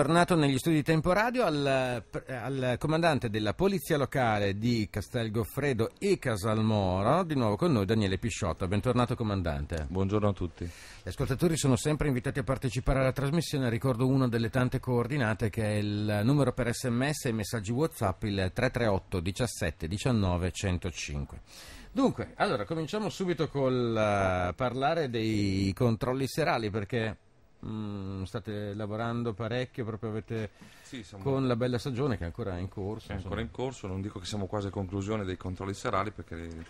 Tornato negli studi di Tempo Radio al, al, comandante della Polizia Locale di Castelgoffredo e Casalmoro, di nuovo con noi Daniele Pisciotto. Bentornato comandante. Buongiorno a tutti. Gli ascoltatori sono sempre invitati a partecipare alla trasmissione, ricordo una delle tante coordinate che è il numero per sms e messaggi WhatsApp il 338 17 19 105. Dunque, allora cominciamo subito col uh, parlare dei controlli serali perché Mm, state lavorando parecchio, proprio avete sì, siamo... con la bella stagione che è ancora in corso. È ancora in corso, non dico che siamo quasi a conclusione dei controlli serali perché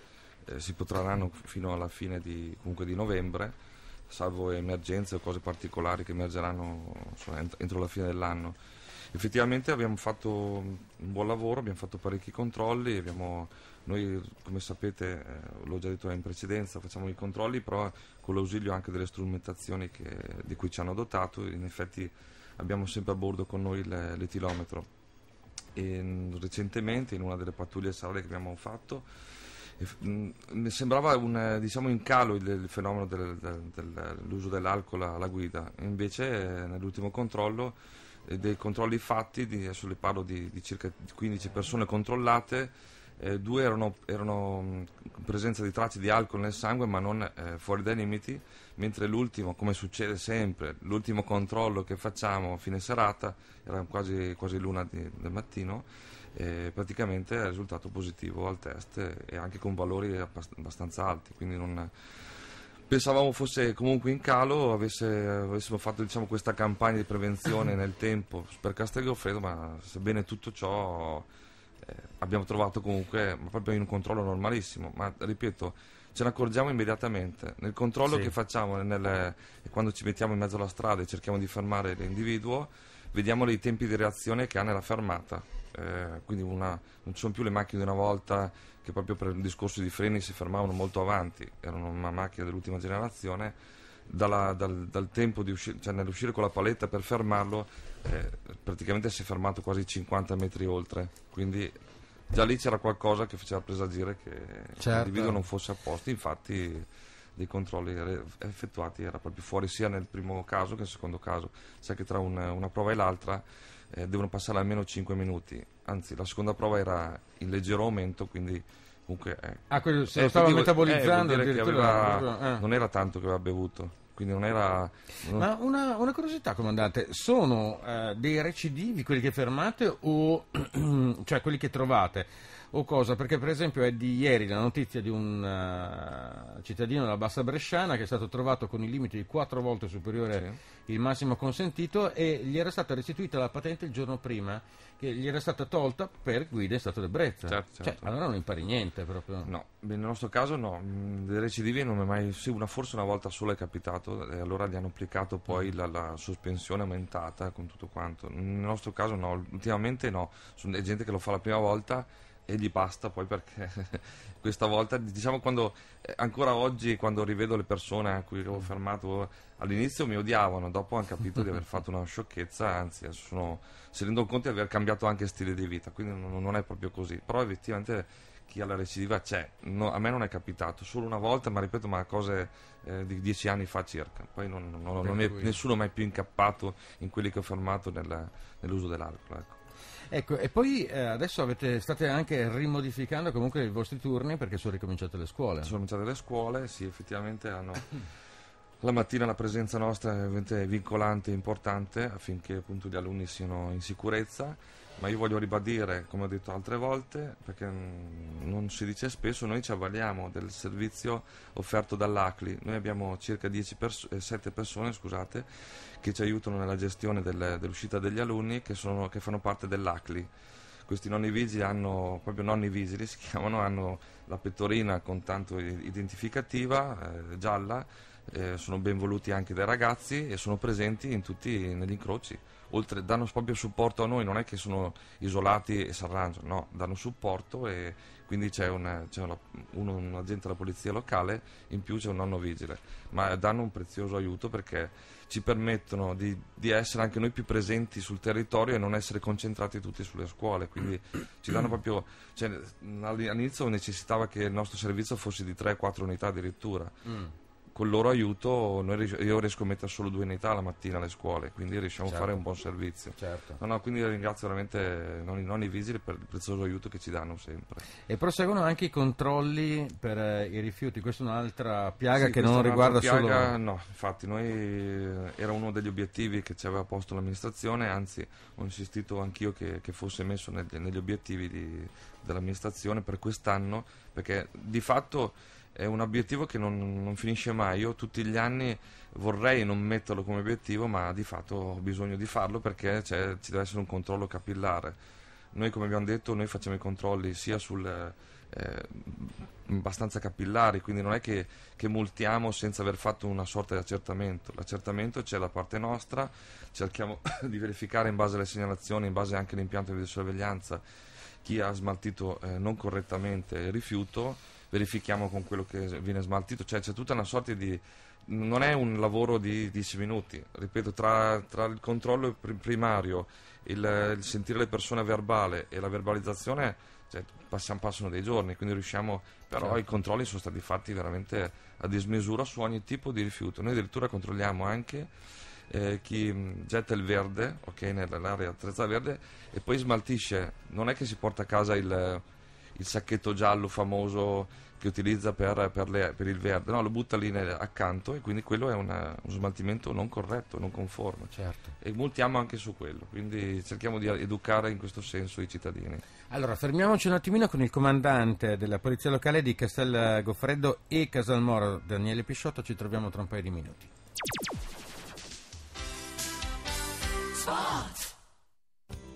eh, si potranno fino alla fine di, di, novembre, salvo emergenze o cose particolari che emergeranno insomma, entro la fine dell'anno effettivamente abbiamo fatto un buon lavoro, abbiamo fatto parecchi controlli, abbiamo, noi come sapete, eh, l'ho già detto in precedenza, facciamo i controlli però con l'ausilio anche delle strumentazioni che, di cui ci hanno dotato, in effetti abbiamo sempre a bordo con noi l'etilometro. E, mm, recentemente in una delle pattuglie saure che abbiamo fatto mm, mi sembrava un, diciamo, in calo il, il fenomeno del, del, dell'uso dell'alcol alla guida, invece eh, nell'ultimo controllo eh, dei controlli fatti, di, adesso le parlo di, di, circa 15 persone controllate, eh, due erano, erano, in presenza di tracce di alcol nel sangue ma non eh, fuori dai limiti, mentre l'ultimo, come succede sempre, l'ultimo controllo che facciamo a fine serata, era quasi, quasi l'una di, del mattino, eh, praticamente è risultato positivo al test e anche con valori abbastanza alti, quindi non pensavamo fosse comunque in calo, avesse, avessimo fatto diciamo, questa campagna di prevenzione nel tempo per Castelgoffredo, ma sebbene tutto ciò eh, abbiamo trovato comunque, proprio in un controllo normalissimo, ma ripeto, ce ne accorgiamo immediatamente. Nel controllo sì. che facciamo nel, quando ci mettiamo in mezzo alla strada e cerchiamo di fermare l'individuo, vediamo i tempi di reazione che ha nella fermata eh, quindi una, non ci sono più le macchine di una volta che proprio per il discorso di freni si fermavano molto avanti, erano una macchina dell'ultima generazione. Dalla, dal, dal, tempo di usci- cioè nell'uscire con la paletta per fermarlo, eh, praticamente si è fermato quasi 50 metri oltre. Quindi già lì c'era qualcosa che faceva presagire che certo. l'individuo non fosse a posto. Infatti dei controlli effettuati era proprio fuori sia nel primo caso che nel secondo caso, sai che tra una, una prova e l'altra eh, devono passare almeno 5 minuti, anzi la seconda prova era in leggero aumento, quindi comunque... Eh, ah, quello se lo eh, stava metabolizzando, eh, aveva, eh. non era tanto che aveva bevuto. Quindi non era. Non... Ma una, una, curiosità, comandante, sono eh, dei recidivi quelli che fermate o cioè quelli che trovate? o cosa, perché per esempio è di ieri la notizia di un uh, cittadino della Bassa Bresciana che è stato trovato con il limite di 4 volte superiore sì. il massimo consentito e gli era stata restituita la patente il giorno prima, che gli era stata tolta per guida in stato di ebbrezza. Certo, certo. Cioè, allora non impari niente proprio. No, nel nostro caso no, mm, delle recidive non è mai, sì, una, forse una volta solo è capitato e allora gli hanno applicato poi mm. la, la sospensione aumentata con tutto quanto. Nel nostro caso no, ultimamente no, è gente che lo fa la prima volta e gli basta poi perché questa volta, diciamo quando, eh, ancora oggi quando rivedo le persone a cui avevo mm. fermato all'inizio mi odiavano, dopo hanno capito di aver fatto una sciocchezza, anzi sono, si rendono conto di aver cambiato anche stile di vita, quindi non, è proprio così, però effettivamente chi ha la recidiva c'è, no, a me non è capitato, solo una volta, ma ripeto, ma cose eh, di dieci anni fa circa, poi non, non, non, non è, nessuno mai più incappato in quelli che ho fermato nel, nell'uso dell'alcol. Ecco. Ecco, e poi eh, adesso avete, state anche rimodificando comunque i vostri turni perché sono ricominciate le scuole. Sono ricominciate le scuole, sì, effettivamente hanno... La mattina la presenza nostra è vincolante e importante affinché appunto, gli alunni siano in sicurezza ma io voglio ribadire, come ho detto altre volte, perché non si dice spesso, noi ci avvaliamo del servizio offerto dall'ACLI. Noi abbiamo circa 10 pers- 7 persone scusate, che ci aiutano nella gestione del, dell'uscita degli alunni che, sono, che fanno parte dell'ACLI. Questi nonni vigili hanno, proprio nonni vigili si chiamano, hanno la pettorina con tanto identificativa, eh, gialla, eh, sono ben voluti anche dai ragazzi e sono presenti in tutti negli incroci. Oltre danno proprio supporto a noi, non è che sono isolati e si arrangiano, no, danno supporto e quindi c'è, una, c'è una, un, un, agente della polizia locale, in più c'è un nonno vigile, ma danno un prezioso aiuto perché ci permettono di, di essere anche noi più presenti sul territorio e non essere concentrati tutti sulle scuole, quindi ci danno proprio, cioè, all'inizio necessitava che il nostro servizio fosse di 3-4 unità addirittura, mm con il loro aiuto ries- io riesco a mettere solo due unità la mattina alle scuole, quindi riusciamo certo. a fare certo. un buon servizio. Certo. No, no, quindi ringrazio veramente non, non i vigili per il prezioso aiuto che ci danno sempre. E proseguono anche i controlli per eh, i rifiuti, questa è un'altra piaga sì, che non riguarda piaga, solo... No, infatti noi eh, era uno degli obiettivi che ci aveva posto l'amministrazione, anzi ho insistito anch'io che, che fosse messo neg- negli obiettivi di, dell'amministrazione per quest'anno, perché di fatto è un obiettivo che non, non, finisce mai. Io tutti gli anni vorrei non metterlo come obiettivo, ma di fatto ho bisogno di farlo perché cioè, ci deve essere un controllo capillare. Noi, come abbiamo detto, noi facciamo i controlli sia sul, eh, abbastanza capillari, quindi non è che, che, multiamo senza aver fatto una sorta di accertamento. L'accertamento c'è da parte nostra, cerchiamo di verificare in base alle segnalazioni, in base anche all'impianto di sorveglianza chi ha smaltito eh, non correttamente il rifiuto verifichiamo con quello che viene smaltito, cioè c'è tutta una sorta di... non è un lavoro di 10 minuti, ripeto, tra, tra il controllo primario, il, il, sentire le persone verbale e la verbalizzazione cioè, passiamo, passano dei giorni, quindi riusciamo, però certo. i controlli sono stati fatti veramente a dismisura su ogni tipo di rifiuto, noi addirittura controlliamo anche... Eh, chi mm, getta il verde, ok, nell'area attrezzata verde, e poi smaltisce, non è che si porta a casa il, il sacchetto giallo famoso che utilizza per, per, le, per il verde, no, lo butta lì nel, accanto e quindi quello è una, uno smaltimento non corretto, non conforme. Certo. E multiamo anche su quello, quindi cerchiamo di educare in questo senso i cittadini. Allora, fermiamoci un attimino con il comandante della Polizia Locale di Castel Goffreddo e Casalmoro, Daniele Pisciotto, ci troviamo tra un paio di minuti. Sport.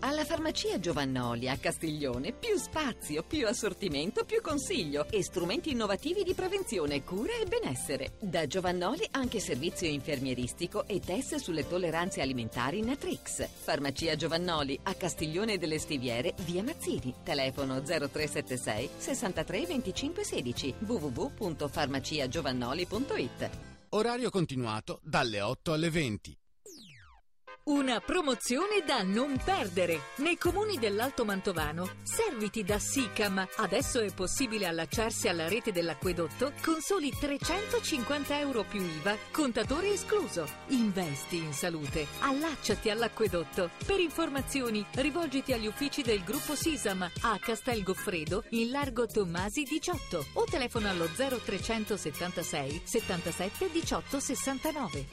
Alla farmacia Giovannoli a Castiglione più spazio, più assortimento, più consiglio e strumenti innovativi di prevenzione, cura e benessere. Da Giovannoli anche servizio infermieristico e test sulle tolleranze alimentari Natrix. Farmacia Giovannoli a Castiglione delle Stiviere, via Mazzini. Telefono 0376 63 25 16 www.farmaciagiovannoli.it. Orario continuato dalle 8 alle 20. Una promozione da non perdere. Nei comuni dell'Alto Mantovano, serviti da SICAM. Adesso è possibile allacciarsi alla rete dell'acquedotto con soli 350 euro più IVA, contatore escluso. Investi in salute. Allacciati all'acquedotto. Per informazioni, rivolgiti agli uffici del gruppo SISAM a Castel Goffredo, in largo Tommasi 18 o telefono allo 0376 77 18 69.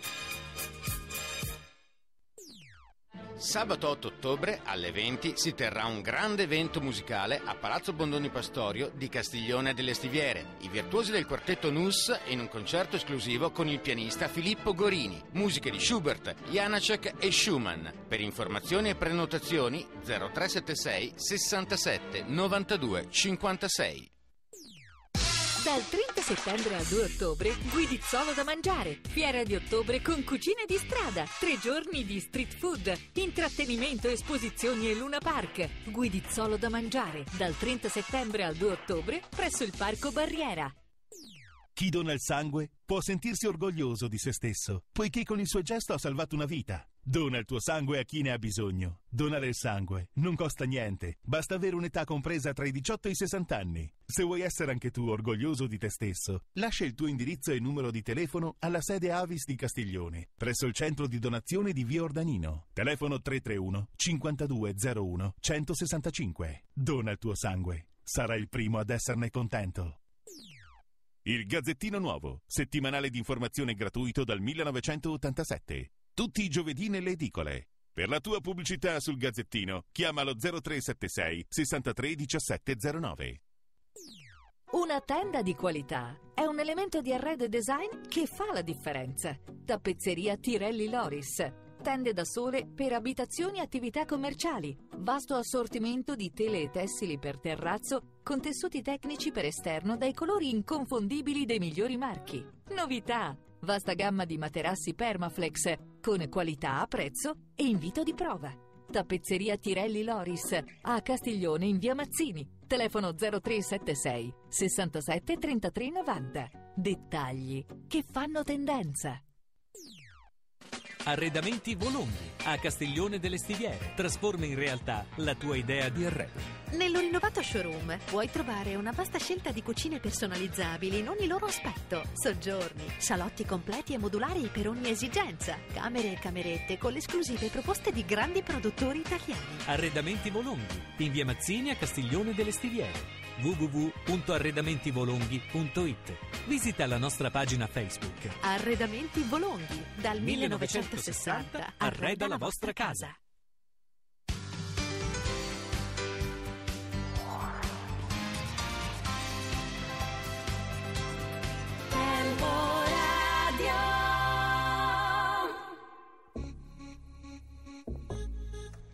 Sabato 8 ottobre alle 20 si terrà un grande evento musicale a Palazzo Bondoni Pastorio di Castiglione delle Stiviere. I virtuosi del quartetto Nuss in un concerto esclusivo con il pianista Filippo Gorini. Musiche di Schubert, Janacek e Schumann. Per informazioni e prenotazioni 0376 67 92 56. Dal 30 settembre al 2 ottobre, Guidizzolo da mangiare. Fiera di ottobre con cucine di strada. Tre giorni di street food, intrattenimento, esposizioni e Luna Park. Guidizzolo da mangiare. Dal 30 settembre al 2 ottobre presso il Parco Barriera. Chi dona il sangue può sentirsi orgoglioso di se stesso, poiché con il suo gesto ha salvato una vita. Dona il tuo sangue a chi ne ha bisogno. Donare il sangue non costa niente, basta avere un'età compresa tra i 18 e i 60 anni. Se vuoi essere anche tu orgoglioso di te stesso, lascia il tuo indirizzo e numero di telefono alla sede Avis di Castiglione, presso il centro di donazione di Via Ordanino. Telefono 331 5201 165. Dona il tuo sangue, sarai il primo ad esserne contento. Il Gazzettino Nuovo, settimanale di informazione gratuito dal 1987. Tutti i giovedì nelle edicole. Per la tua pubblicità sul Gazzettino, chiamalo 0376 63 1709. Una tenda di qualità è un elemento di arredo e design che fa la differenza. Tappezzeria Tirelli Loris. Tende da sole per abitazioni e attività commerciali. Vasto assortimento di tele e tessili per terrazzo con tessuti tecnici per esterno dai colori inconfondibili dei migliori marchi. Novità! Vasta gamma di materassi Permaflex con qualità, a prezzo e invito di prova. Tappezzeria Tirelli Loris, a Castiglione in via Mazzini, telefono 0376 67 33 90. Dettagli che fanno tendenza. Arredamenti Volonghi a Castiglione delle Stiviere. Trasforma in realtà la tua idea di arredo. Nello rinnovato showroom puoi trovare una vasta scelta di cucine personalizzabili in ogni loro aspetto. Soggiorni, salotti completi e modulari per ogni esigenza, camere e camerette con le esclusive proposte di grandi produttori italiani. Arredamenti Volonghi in via Mazzini a Castiglione delle Stiviere www.arredamentivolonghi.it. Visita la nostra pagina Facebook. Arredamenti Volonghi, dal 1960, arreda la vostra casa. Bellboy.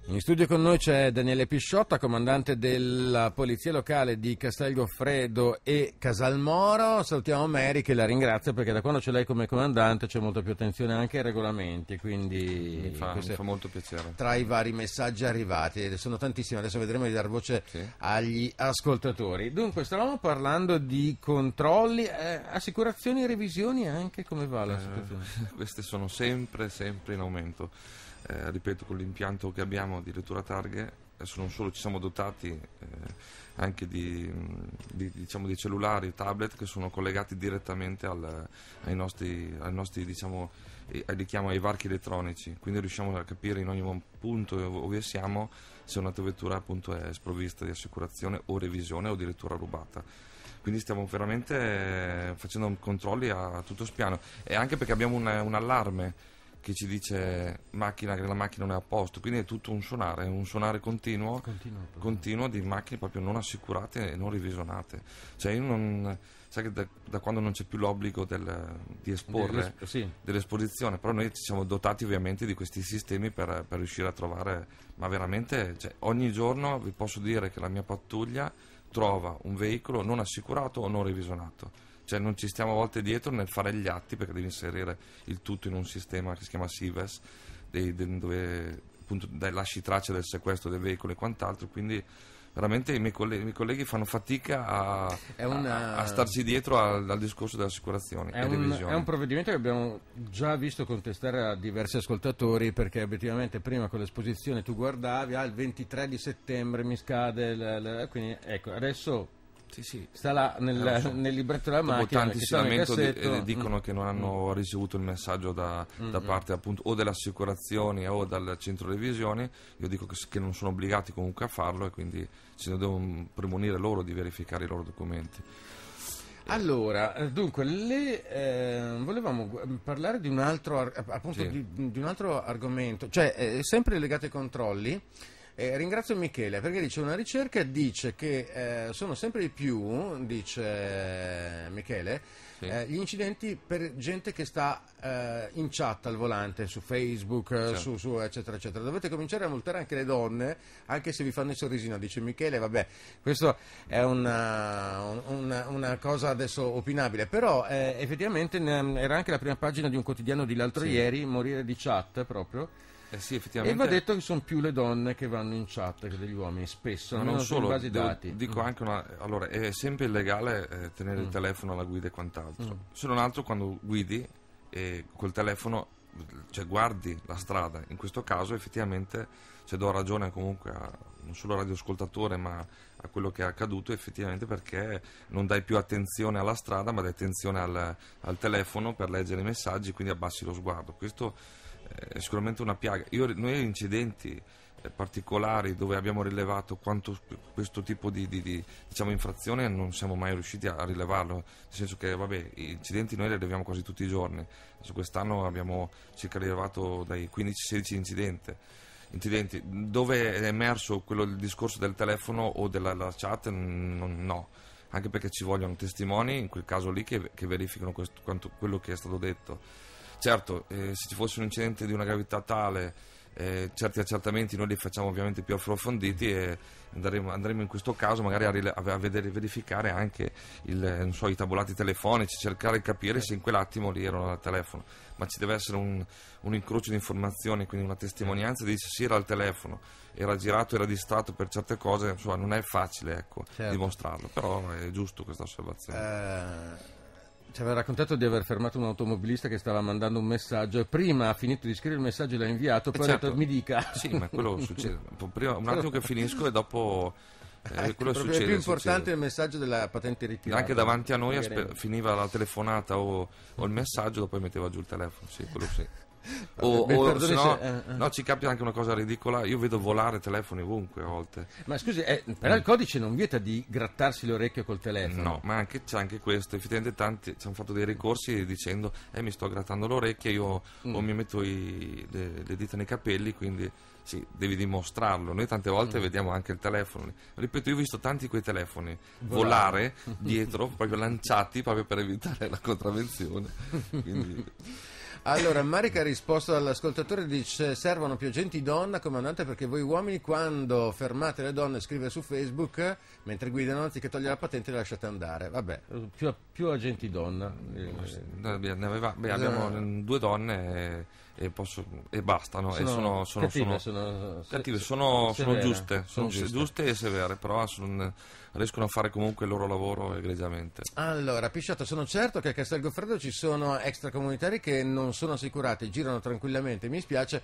In studio con noi c'è Daniele Pisciotta, comandante della Polizia Locale di Castelgoffredo e Casalmoro. Salutiamo Mary che la ringrazio perché da quando c'è lei come comandante c'è molta più attenzione anche ai regolamenti, quindi mi fa, mi fa molto piacere. Tra i vari messaggi arrivati, sono tantissimi, adesso vedremo di dar voce sì. agli ascoltatori. Dunque, stavamo parlando di controlli, eh, assicurazioni e revisioni anche, come va la eh, situazione? Eh, queste sono sempre, sempre in aumento eh, ripeto con l'impianto che abbiamo addirittura lettura targhe non solo ci siamo dotati eh, anche di, di, diciamo, di cellulari e tablet che sono collegati direttamente al, ai nostri, ai nostri diciamo, ai, chiamo, ai varchi elettronici quindi riusciamo a capire in ogni punto dove siamo se un'autovettura appunto è sprovvista di assicurazione o revisione o addirittura rubata quindi stiamo veramente facendo controlli a tutto spiano e anche perché abbiamo un, un allarme che ci dice macchina che la macchina non è a posto, quindi è tutto un suonare, un suonare continuo, continuo, continuo di macchine proprio non assicurate e non revisionate. Cioè non, sai che da, da, quando non c'è più l'obbligo del, di esporre, Dell'esp- sì. dell'esposizione, però noi ci siamo dotati ovviamente di questi sistemi per, per riuscire a trovare, ma veramente cioè, ogni giorno vi posso dire che la mia pattuglia trova un veicolo non assicurato o non revisionato cioè non ci stiamo a volte dietro nel fare gli atti perché devi inserire il tutto in un sistema che si chiama SIVES dei, dei, dove appunto dai, lasci traccia del sequestro del veicolo e quant'altro quindi veramente i miei, colleghi, i miei colleghi fanno fatica a, una... a, a eh, starci dietro al, al, discorso delle assicurazioni è un, è un provvedimento che abbiamo già visto contestare a diversi ascoltatori perché effettivamente prima con l'esposizione tu guardavi al ah, 23 di settembre mi scade il, il, quindi ecco adesso sì, sì. Sta là nel, eh, so. nel libretto della Dopo macchina. Tanti si lamentano eh, dicono mm. che non hanno mm. ricevuto il messaggio da, mm, da mm. parte appunto o delle assicurazioni o dal centro revisione. Io dico che, che, non sono obbligati comunque a farlo e quindi se ne devono premonire loro di verificare i loro documenti. Allora, dunque, le, eh, volevamo parlare di un altro, appunto, sì. di, di un altro argomento, cioè eh, sempre legato ai controlli. Eh, ringrazio Michele perché dice una ricerca dice che eh, sono sempre di più, dice eh, Michele, sì. Eh, gli incidenti per gente che sta eh, in chat al volante, su Facebook, certo. su, su, eccetera, eccetera. Dovete cominciare a multare anche le donne, anche se vi fanno il sorrisino, dice Michele, vabbè, questo è una, una, una cosa adesso opinabile, però effettivamente era anche la prima pagina di un quotidiano di l'altro sì. ieri, morire di chat proprio. Eh sì, e va detto che sono più le donne che vanno in chat che degli uomini, spesso, non, non solo, basi dati. Dico anche una, allora, è sempre illegale eh, tenere mm. il telefono alla guida e quant'altro. Mm. Se non altro quando guidi e col telefono cioè, guardi la strada, in questo caso effettivamente se do ragione comunque a, non solo al radioascoltatore ma a quello che è accaduto effettivamente perché non dai più attenzione alla strada ma dai attenzione al, al telefono per leggere i messaggi quindi abbassi lo sguardo. Questo è sicuramente una piaga. Io, noi incidenti eh, particolari dove abbiamo rilevato quanto questo tipo di, di, di diciamo, infrazione non siamo mai riusciti a rilevarlo, nel senso che vabbè, incidenti noi li rileviamo quasi tutti i giorni, Adesso quest'anno abbiamo circa rilevato dai 15-16 incidenti. incidenti. Dove è emerso quello, il discorso del telefono o della chat? Non, no, anche perché ci vogliono testimoni in quel caso lì che, che verificano questo, quanto, quello che è stato detto Certo, eh, se ci fosse un incidente di una gravità tale, eh, certi accertamenti noi li facciamo ovviamente più approfonditi e andremo, andremo in questo caso magari a, rile- a vedere, verificare anche il, so, i tabulati telefonici, cercare di capire se in quell'attimo lì erano al telefono, ma ci deve essere un, un incrocio di informazioni, quindi una testimonianza di se si era al telefono, era girato, era distratto per certe cose, insomma non è facile ecco, certo. dimostrarlo, però è giusto questa osservazione. Uh ci aveva raccontato di aver fermato un automobilista che stava mandando un messaggio e prima ha finito di scrivere il messaggio e l'ha inviato, eh, poi certo. detto mi dica. Sì, ma quello succede. Prima, un attimo che finisco e dopo... Eh, ecco, succede, è più importante succede. il messaggio della patente ritirata. Anche davanti a noi aspe- finiva la telefonata o, o, il messaggio, dopo metteva giù il telefono. Sì, quello sì. Eh, o, Beh, o se no, eh, eh, no, ci capita anche una cosa ridicola io vedo volare telefoni ovunque a volte ma scusi eh, però il codice non vieta di grattarsi le orecchie col telefono no ma anche, c'è anche questo effettivamente tanti ci hanno fatto dei ricorsi dicendo eh mi sto grattando le orecchie io mm. o mi metto i, le, le dita nei capelli quindi sì, devi dimostrarlo. Noi tante volte mm. vediamo anche il telefono. Ripeto, io ho visto tanti quei telefoni volare, volare dietro, proprio lanciati proprio per evitare la contravvenzione. Quindi... Allora, Marica ha risposto all'ascoltatore, dice servono più agenti donna, comandante, perché voi uomini quando fermate le donne scrive su Facebook, mentre guidano, anziché togliere la patente le lasciate andare. Vabbè, più, più agenti donna. Ne aveva, beh, abbiamo esatto. due donne e, posso, e basta, sono, e sono, sono, cattive, sono, cattive, sono, severe, giuste, sono giuste. giuste. e severe, però riescono a fare comunque il loro lavoro egregiamente. Allora, Pisciotto, sono certo che a Castel Goffredo ci sono extracomunitari che non sono assicurati, girano tranquillamente, mi spiace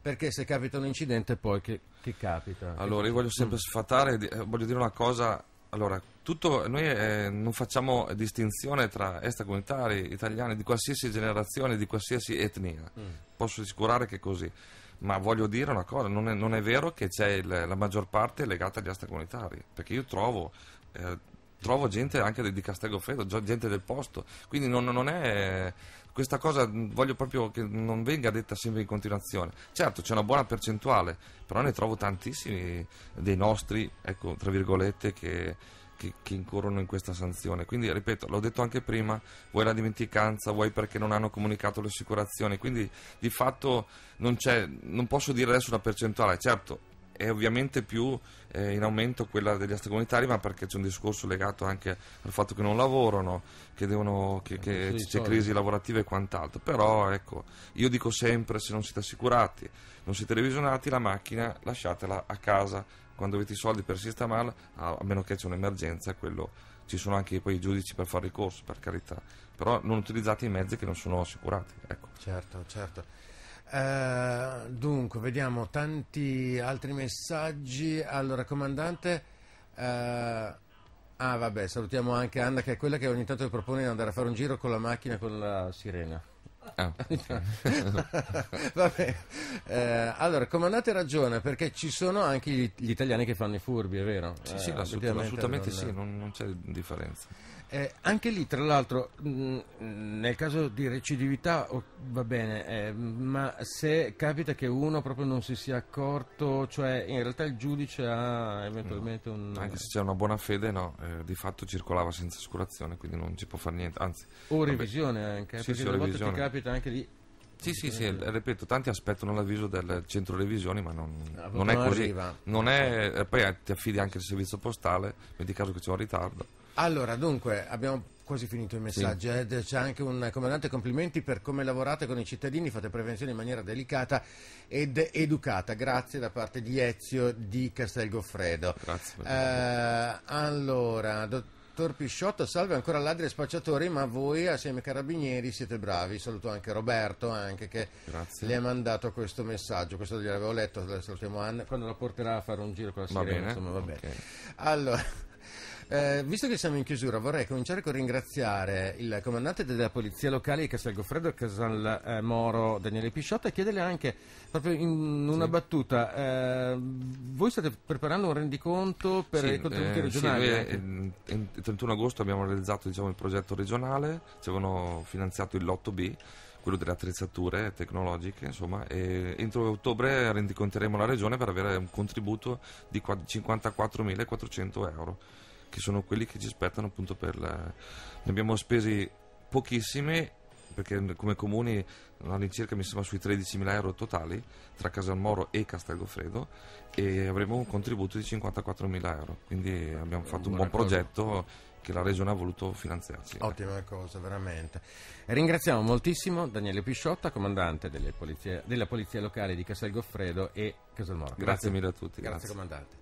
perché se capita un incidente poi che, che capita? Allora, io voglio sempre sfatare, eh, voglio dire una cosa allora, tutto, noi eh, non facciamo distinzione tra extracomunitari, italiani di qualsiasi generazione, di qualsiasi etnia. Mm. Posso assicurare che è così. Ma voglio dire una cosa, non è, non è vero che il, la maggior parte legata agli extracomunitari, perché io trovo, eh, trovo gente anche di Castelgofredo, gente del posto, quindi non, non è questa cosa mm, voglio proprio che non venga detta sempre in continuazione. Certo, c'è una buona percentuale, però ne trovo tantissimi dei nostri, ecco, tra virgolette, che, che, che, incorrono in questa sanzione. Quindi, ripeto, l'ho detto anche prima, vuoi la dimenticanza, vuoi perché non hanno comunicato le assicurazioni, quindi di fatto non, non posso dire adesso una percentuale, certo è ovviamente più eh, in aumento quella degli extracomunitari, ma perché c'è un discorso legato anche al fatto che non lavorano, che, devono, che, che c'è soldi. crisi lavorativa e quant'altro. Però ecco, io dico sempre, se non siete assicurati, non siete revisionati, la macchina lasciatela a casa. Quando avete i soldi per sistemarla, a meno che c'è un'emergenza, quello ci sono anche poi i giudici per fare ricorso, per carità. Però non utilizzate i mezzi che non sono assicurati. Ecco. Certo, certo. Eh, dunque, vediamo tanti altri messaggi. Allora, comandante, eh, ah vabbè, salutiamo anche Anna che è quella che ogni tanto propone di andare a fare un giro con la macchina con la sirena. Ah. Vabbè. Eh, allora, comandante ragione perché ci sono anche gli, gli, italiani che fanno i furbi, è vero? Sì, sì, eh, assolutamente, assolutamente non... sì, non, non c'è differenza. Eh, anche lì, tra l'altro, mh, mm, nel caso di recidività oh, va bene, eh, ma se capita che uno proprio non si sia accorto, cioè in realtà il giudice ha eventualmente no. un... Anche se c'è una buona fede, no, eh, di fatto circolava senza assicurazione, quindi non ci può fare niente, anzi... O vabbè. revisione anche, eh, sì, perché sì, a volte ti capita anche lì sì, sì, sì, ripeto, tanti aspettano l'avviso del centro revisioni, ma non, ah, non è così. Non è, eh, poi eh, ti affidi anche il servizio postale, metti caso che c'è un ritardo. Allora, dunque, abbiamo quasi finito i messaggi. Sì. Eh? C'è anche un comandante, complimenti per come lavorate con i cittadini, fate prevenzione in maniera delicata ed educata. Grazie da parte di Ezio di Castelgoffredo. Grazie. Eh, allora, dottor Pisciotto, salve ancora ladri e spacciatori, ma voi assieme ai carabinieri siete bravi. Saluto anche Roberto eh, anche, che Grazie. le ha mandato questo messaggio. Questo gliel'avevo letto, salutiamo Anna, quando la porterà a fare un giro con la sirena, va bene. Insomma, va okay. bene. Allora, eh, visto che siamo in chiusura, vorrei cominciare con ringraziare il comandante della Polizia Locale di Castelgoffredo, Casal eh, Moro, Daniele Pisciotta, e chiederle anche, proprio in una sì. battuta, eh, voi state preparando un rendiconto per sì, i contributi eh, regionali? Sì, noi, il 31 agosto abbiamo realizzato diciamo, il progetto regionale, ci avevano finanziato il lotto B, quello delle attrezzature tecnologiche, insomma, e entro ottobre rendiconteremo la regione per avere un contributo di 54.400 euro che sono quelli che ci aspettano appunto per la... Ne abbiamo spesi pochissime perché come comuni all'incirca mi sembra sui 13.000 euro totali tra Casalmoro e Castelgofredo e avremo un contributo di 54.000 euro quindi abbiamo fatto un buon cosa. progetto che la regione ha voluto finanziarci ottima cosa veramente ringraziamo moltissimo Daniele Pisciotta comandante polizie, della polizia locale di Castelgofredo e Casalmoro grazie, grazie mille a tutti grazie, grazie. comandante